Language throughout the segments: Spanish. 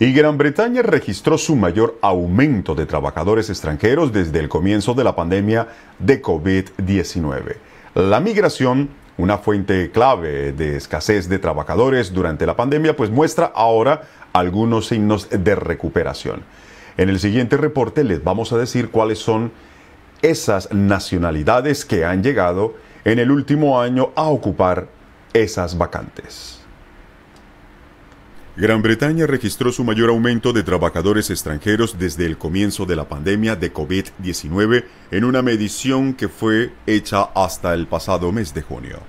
Y Gran Bretaña registró su mayor aumento de trabajadores extranjeros desde el comienzo de la pandemia de COVID-19. La migración, una fuente clave de escasez de trabajadores durante la pandemia, pues muestra ahora algunos signos de recuperación. En el siguiente reporte les vamos a decir cuáles son esas nacionalidades que han llegado en el último año a ocupar esas vacantes. Gran Bretaña registró su mayor aumento de trabajadores extranjeros desde el comienzo de la pandemia de COVID-19 en una medición que fue hecha hasta el pasado mes de junio.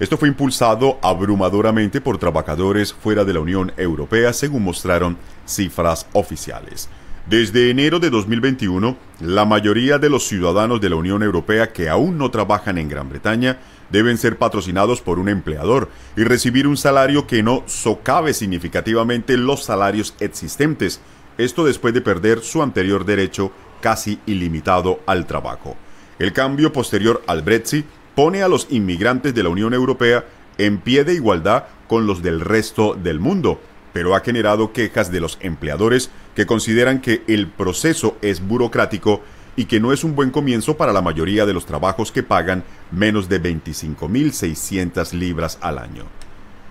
Esto fue impulsado abrumadoramente por trabajadores fuera de la Unión Europea, según mostraron cifras oficiales. Desde enero de 2021, la mayoría de los ciudadanos de la Unión Europea que aún no trabajan en Gran Bretaña deben ser patrocinados por un empleador y recibir un salario que no socave significativamente los salarios existentes, esto después de perder su anterior derecho casi ilimitado al trabajo. El cambio posterior al Brexit pone a los inmigrantes de la Unión Europea en pie de igualdad con los del resto del mundo, pero ha generado quejas de los empleadores que consideran que el proceso es burocrático y que no es un buen comienzo para la mayoría de los trabajos que pagan menos de 25.600 libras al año.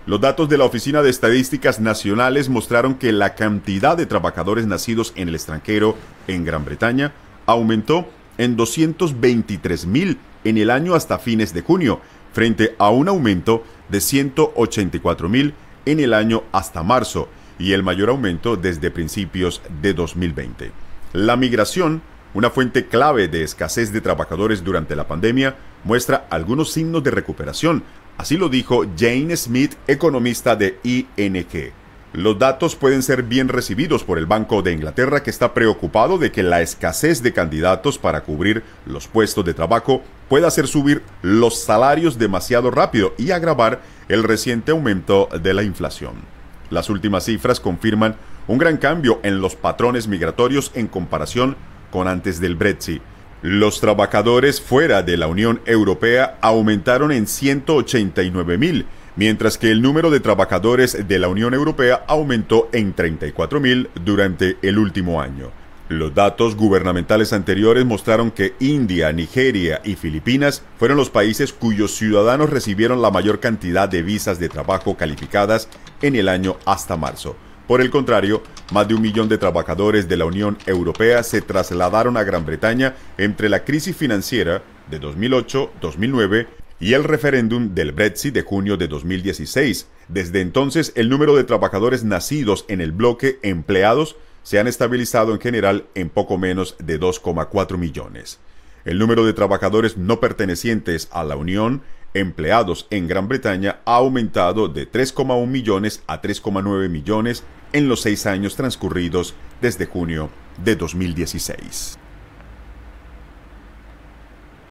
Los datos de la Oficina de Estadísticas Nacionales mostraron que la cantidad de trabajadores nacidos en el extranjero en Gran Bretaña aumentó en 223.000 en el año hasta fines de junio, frente a un aumento de 184.000 en el año hasta marzo y el mayor aumento desde principios de 2020. La migración una fuente clave de escasez de trabajadores durante la pandemia muestra algunos signos de recuperación, así lo dijo Jane Smith, economista de ING. Los datos pueden ser bien recibidos por el Banco de Inglaterra que está preocupado de que la escasez de candidatos para cubrir los puestos de trabajo pueda hacer subir los salarios demasiado rápido y agravar el reciente aumento de la inflación. Las últimas cifras confirman un gran cambio en los patrones migratorios en comparación con antes del Brexit. Los trabajadores fuera de la Unión Europea aumentaron en 189.000, mientras que el número de trabajadores de la Unión Europea aumentó en 34.000 durante el último año. Los datos gubernamentales anteriores mostraron que India, Nigeria y Filipinas fueron los países cuyos ciudadanos recibieron la mayor cantidad de visas de trabajo calificadas en el año hasta marzo. Por el contrario, más de un millón de trabajadores de la Unión Europea se trasladaron a Gran Bretaña entre la crisis financiera de 2008-2009 y el referéndum del Brexit de junio de 2016. Desde entonces, el número de trabajadores nacidos en el bloque empleados se han estabilizado en general en poco menos de 2,4 millones. El número de trabajadores no pertenecientes a la Unión empleados en Gran Bretaña ha aumentado de 3,1 millones a 3,9 millones en los seis años transcurridos desde junio de 2016.